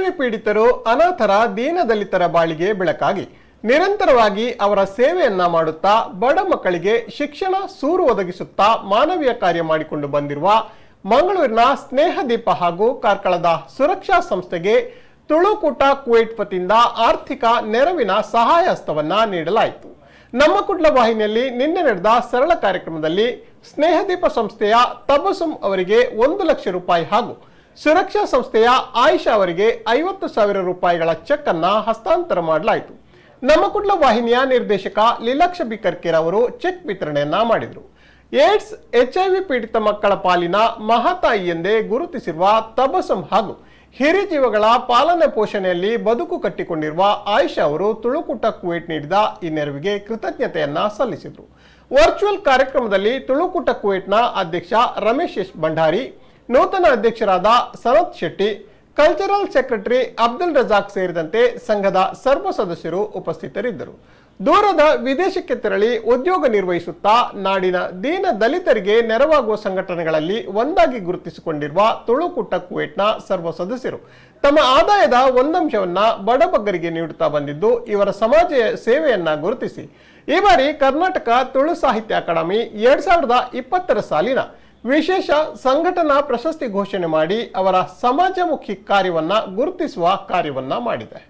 V ಪೀಡಿತರು ಅನಾಥರ ದೀನದಲಿತರ ಬಾಳಿಗೆ ಬೆಳಕಾಗಿ ನಿರಂತರವಾಗಿ ಅವರ ಸೇವೆಯನ್ನ ಮಾಡುತ್ತಾ ಬಡ ಮಕ್ಕಳಿಗೆ ಶಿಕ್ಷಣ ಸೂರು ಒದಗಿಸುತ್ತಾ ಮಾನವೀಯ ಕಾರ್ಯ ಮಾಡಿಕೊಂಡು ಬಂದಿರುವ ಮಂಗಳೂರಿನ ಸ್ನೇಹದೀಪ ಹಾಗೂ ಕಾರ್ಕಳದ ಸುರಕ್ಷಾ ಸಂಸ್ಥೆಗೆ ತುಳುಕೂಟ ಕುವೈಟ್ ವತಿಯಿಂದ ಆರ್ಥಿಕ ನೆರವಿನ ಸಹಾಯಹಸ್ತವನ್ನ ನೀಡಲಾಯಿತು ನಮ್ಮ ಕುಟ್ಲ ವಾಹಿನಿಯಲ್ಲಿ ನಿನ್ನೆ ನಡೆದ ಸರಳ ಕಾರ್ಯಕ್ರಮದಲ್ಲಿ ಸ್ನೇಹದೀಪ ಸಂಸ್ಥೆಯ ತಬಸುಂ ಅವರಿಗೆ ಒಂದು ಲಕ್ಷ ರೂಪಾಯಿ ಹಾಗೂ ಸುರಕ್ಷಾ ಸಂಸ್ಥೆಯ ಆಯಿಷಾ ಅವರಿಗೆ ಐವತ್ತು ಸಾವಿರ ರೂಪಾಯಿಗಳ ಚೆಕ್ ಅನ್ನ ಹಸ್ತಾಂತರ ಮಾಡಲಾಯಿತು ನಮ್ಮ ವಾಹಿನಿಯ ನಿರ್ದೇಶಕ ಲೀಲಾಕ್ಷ ಬಿ ಅವರು ಚೆಕ್ ವಿತರಣೆಯನ್ನ ಮಾಡಿದರು ಏಡ್ಸ್ ಎಚ್ಐವಿ ಪೀಡಿತ ಮಕ್ಕಳ ಪಾಲಿನ ಮಹಾತಾಯಿ ಎಂದೇ ಗುರುತಿಸಿರುವ ತಬಸಂ ಹಾಗೂ ಹಿರಿ ಜೀವಗಳ ಪಾಲನೆ ಪೋಷಣೆಯಲ್ಲಿ ಬದುಕು ಕಟ್ಟಿಕೊಂಡಿರುವ ಆಯಿಷಾ ಅವರು ತುಳುಕುಟ ಕುವೇಟ್ ನೀಡಿದ ಈ ನೆರವಿಗೆ ಕೃತಜ್ಞತೆಯನ್ನ ಸಲ್ಲಿಸಿದರು ವರ್ಚುವಲ್ ಕಾರ್ಯಕ್ರಮದಲ್ಲಿ ತುಳುಕುಟ ಕುವೇಟ್ನ ಅಧ್ಯಕ್ಷ ರಮೇಶ್ ಎಸ್ ಭಂಡಾರಿ ನೂತನ ಅಧ್ಯಕ್ಷರಾದ ಸನತ್ ಶೆಟ್ಟಿ ಕಲ್ಚರಲ್ ಸೆಕ್ರೆಟರಿ ಅಬ್ದುಲ್ ರಜಾಕ್ ಸೇರಿದಂತೆ ಸಂಘದ ಸರ್ವ ಸದಸ್ಯರು ಉಪಸ್ಥಿತರಿದ್ದರು ದೂರದ ವಿದೇಶಕ್ಕೆ ತೆರಳಿ ಉದ್ಯೋಗ ನಿರ್ವಹಿಸುತ್ತಾ ನಾಡಿನ ದೀನ ದಲಿತರಿಗೆ ನೆರವಾಗುವ ಸಂಘಟನೆಗಳಲ್ಲಿ ಒಂದಾಗಿ ಗುರುತಿಸಿಕೊಂಡಿರುವ ತುಳುಕುಟ್ಟ ಕುವೇಟ್ನ ಸರ್ವ ಸದಸ್ಯರು ತಮ್ಮ ಆದಾಯದ ಒಂದಂಶವನ್ನ ಬಡಬಗ್ಗರಿಗೆ ನೀಡುತ್ತಾ ಬಂದಿದ್ದು ಇವರ ಸಮಾಜ ಸೇವೆಯನ್ನ ಗುರುತಿಸಿ ಈ ಬಾರಿ ಕರ್ನಾಟಕ ತುಳು ಸಾಹಿತ್ಯ ಅಕಾಡೆಮಿ ಎರಡ್ ಸಾವಿರದ ಇಪ್ಪತ್ತರ ಸಾಲಿನ ವಿಶೇಷ ಸಂಘಟನಾ ಪ್ರಶಸ್ತಿ ಘೋಷಣೆ ಮಾಡಿ ಅವರ ಸಮಾಜಮುಖಿ ಕಾರ್ಯವನ್ನು ಗುರುತಿಸುವ ಕಾರ್ಯವನ್ನ ಮಾಡಿದೆ